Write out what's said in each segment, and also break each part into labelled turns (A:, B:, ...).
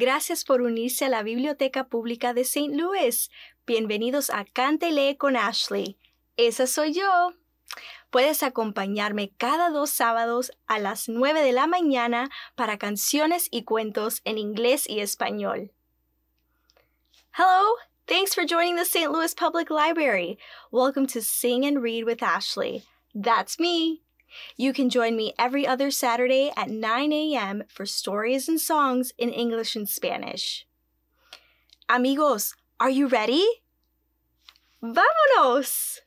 A: Gracias por unirse a la Biblioteca Pública de St. Louis. Bienvenidos a Cante con Ashley. Esa soy yo. Puedes acompañarme cada dos sábados a las 9 de la mañana para canciones y cuentos en inglés y español. Hello, thanks for joining the St. Louis Public Library. Welcome to Sing and Read with Ashley. That's me. You can join me every other Saturday at 9 a.m. for stories and songs in English and Spanish. Amigos, are you ready? Vámonos!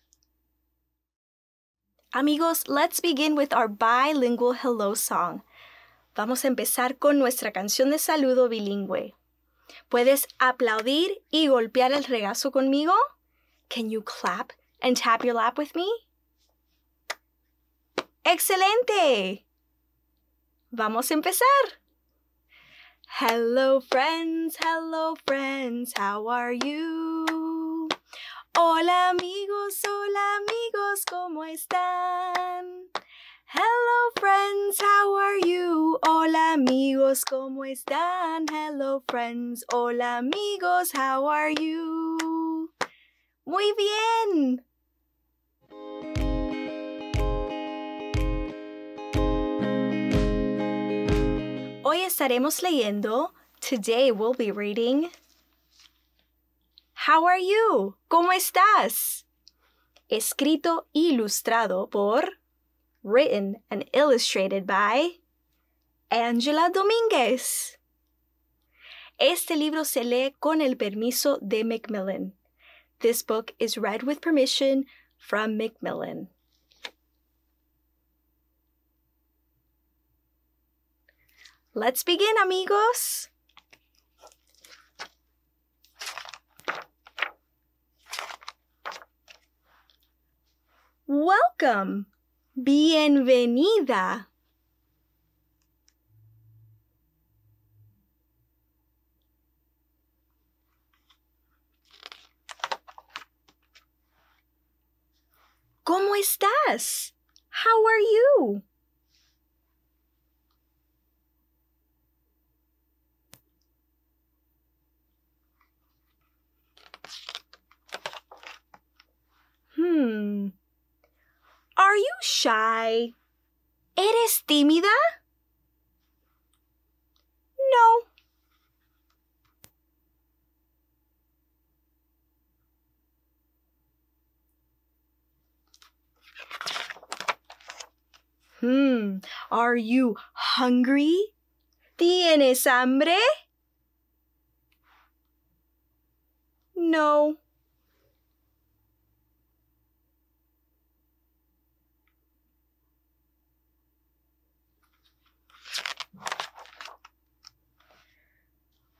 A: Amigos, let's begin with our bilingual hello song. Vamos a empezar con nuestra canción de saludo bilingüe. ¿Puedes aplaudir y golpear el regazo conmigo? Can you clap and tap your lap with me? ¡Excelente! Vamos a empezar. Hello friends, hello friends, how are you? Hola amigos, hola amigos, ¿cómo están? Hello friends, how are you? Hola amigos, ¿cómo están? Hello friends, hola amigos, how are you? Muy bien. estaremos leyendo? Today we'll be reading How are you? ¿Cómo estás? Escrito ilustrado por Written and illustrated by Angela Domínguez. Este libro se lee con el permiso de Macmillan. This book is read with permission from Macmillan. Let's begin, amigos! Welcome! Bienvenida! ¿Cómo estás? How are you? shy. ¿Eres tímida? No. Hmm, are you hungry? ¿Tienes hambre? No.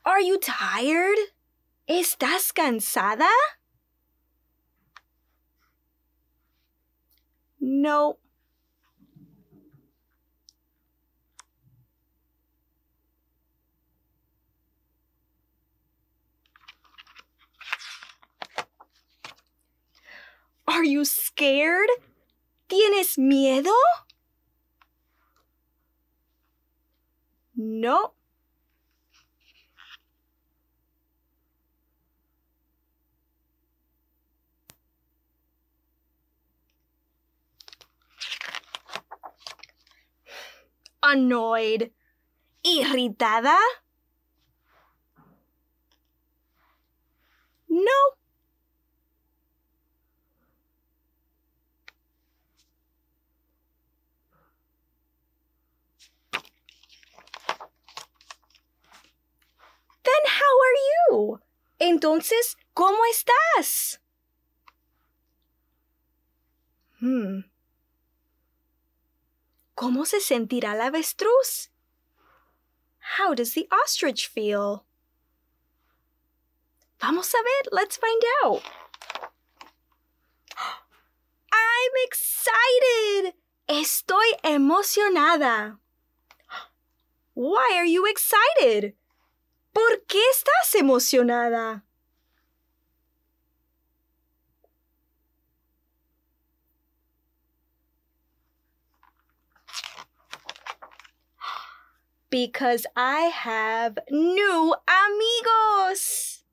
A: Are you tired? ¿Estás cansada? No. Are you scared? ¿Tienes miedo? No. annoyed, irritada? No. Then how are you? Entonces, ¿cómo estás? Hmm. ¿Cómo se sentirá la avestruz? How does the ostrich feel? Vamos a ver, let's find out. I'm excited! Estoy emocionada. Why are you excited? ¿Por qué estás emocionada? because I have new amigos.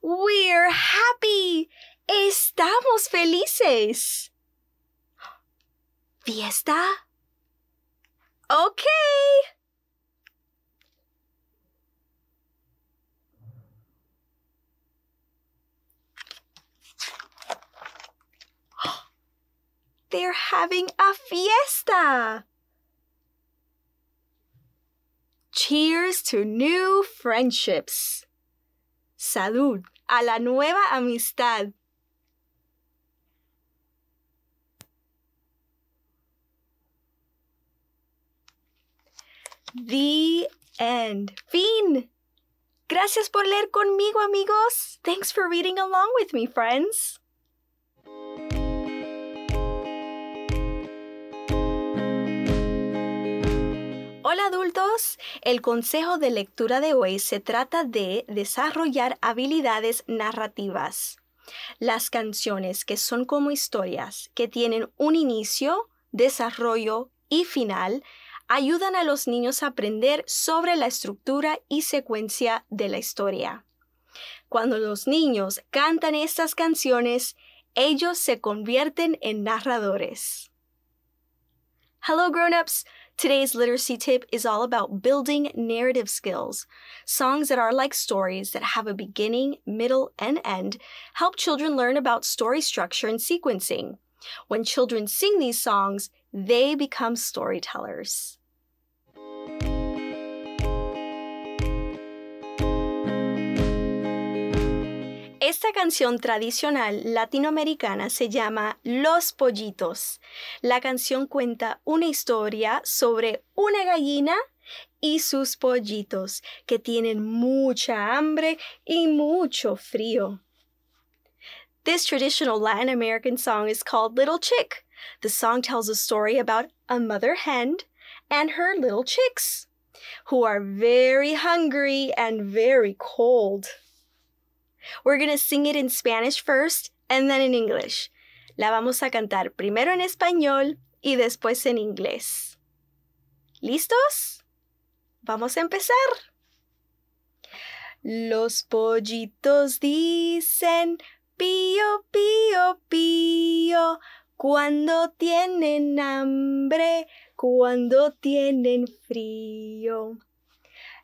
A: We're happy. Estamos felices. Fiesta? Okay. They're having a fiesta! Cheers to new friendships. Salud a la nueva amistad. The end. Fin. Gracias por leer conmigo, amigos. Thanks for reading along with me, friends. Hola adultos, el consejo de lectura de hoy se trata de desarrollar habilidades narrativas. Las canciones que son como historias, que tienen un inicio, desarrollo y final, ayudan a los niños a aprender sobre la estructura y secuencia de la historia. Cuando los niños cantan estas canciones, ellos se convierten en narradores. Hello grown-ups, Today's literacy tip is all about building narrative skills. Songs that are like stories that have a beginning, middle, and end help children learn about story structure and sequencing. When children sing these songs, they become storytellers. Esta canción tradicional latinoamericana se llama Los Pollitos. La canción cuenta una historia sobre una gallina y sus pollitos que tienen mucha hambre y mucho frío. This traditional Latin American song is called Little Chick. The song tells a story about a mother hen and her little chicks who are very hungry and very cold. We're gonna sing it in Spanish first and then in English. La vamos a cantar primero en español y después en inglés. ¿Listos? Vamos a empezar. Los pollitos dicen pío, pío, pío cuando tienen hambre, cuando tienen frío.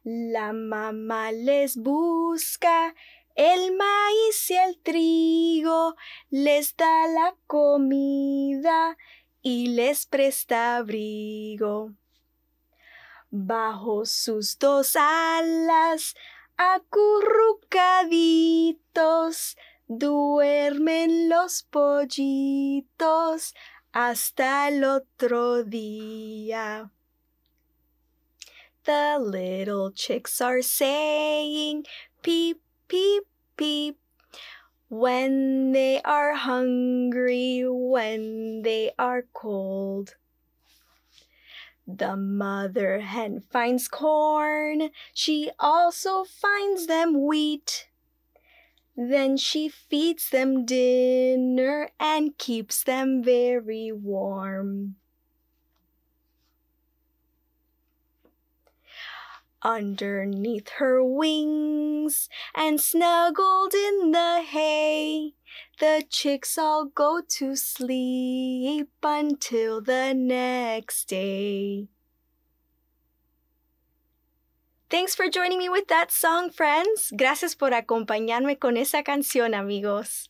A: La mamá les busca el maíz y el trigo les da la comida y les presta abrigo. Bajo sus dos alas, acurrucaditos, duermen los pollitos hasta el otro día. The little chicks are saying, peep, peep, peep. When they are hungry, when they are cold. The mother hen finds corn, she also finds them wheat. Then she feeds them dinner and keeps them very warm. underneath her wings and snuggled in the hay. The chicks all go to sleep until the next day. Thanks for joining me with that song, friends. Gracias por acompañarme con esa canción, amigos.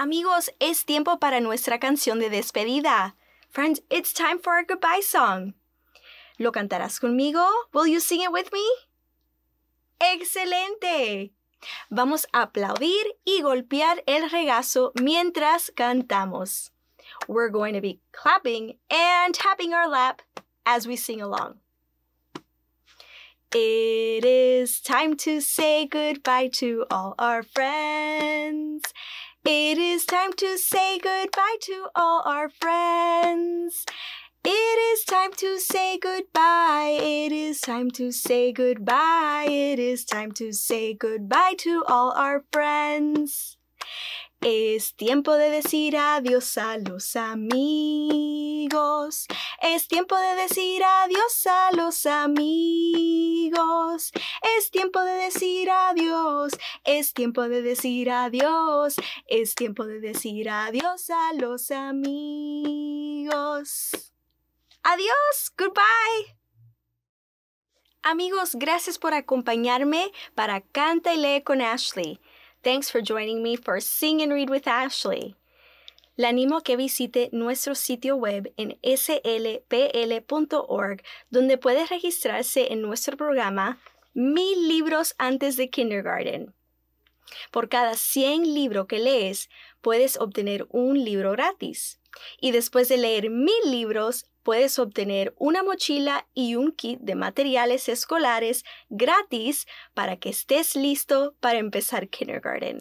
A: Amigos, es tiempo para nuestra canción de despedida. Friends, it's time for our goodbye song. ¿Lo cantarás conmigo? Will you sing it with me? ¡Excelente! Vamos a aplaudir y golpear el regazo mientras cantamos. We're going to be clapping and tapping our lap as we sing along. It is time to say goodbye to all our friends. It is time to say goodbye to all our friends. It is time to say goodbye. It is time to say goodbye. It is time to say goodbye to all our friends. Es tiempo de decir adiós a los amigos. Es tiempo de decir adiós a los amigos. Es tiempo de decir adiós. Es tiempo de decir adiós. Es tiempo de decir adiós a los amigos. Adiós. Goodbye. Amigos, gracias por acompañarme para Canta y Lee con Ashley. Thanks for joining me for Sing and Read with Ashley. Le animo a que visite nuestro sitio web en slpl.org, donde puedes registrarse en nuestro programa Mil libros antes de kindergarten. Por cada 100 libros que lees, puedes obtener un libro gratis. Y después de leer mil libros, puedes obtener una mochila y un kit de materiales escolares gratis para que estés listo para empezar kindergarten.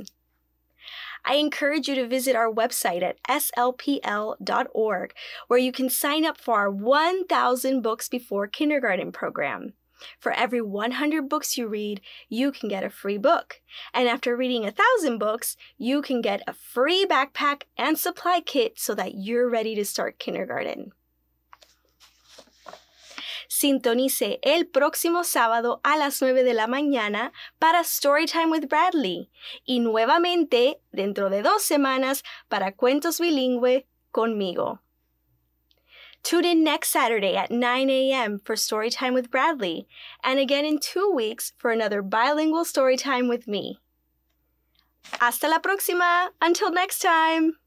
A: I encourage you to visit our website at slpl.org, where you can sign up for our 1000 Books Before Kindergarten program. For every 100 books you read, you can get a free book. And after reading a 1,000 books, you can get a free backpack and supply kit so that you're ready to start kindergarten. Sintonice el próximo sábado a las 9 de la mañana para Storytime with Bradley y nuevamente dentro de dos semanas para Cuentos Bilingüe conmigo. Tune in next Saturday at 9 a.m. for Storytime with Bradley, and again in two weeks for another bilingual storytime with me. Hasta la próxima! Until next time!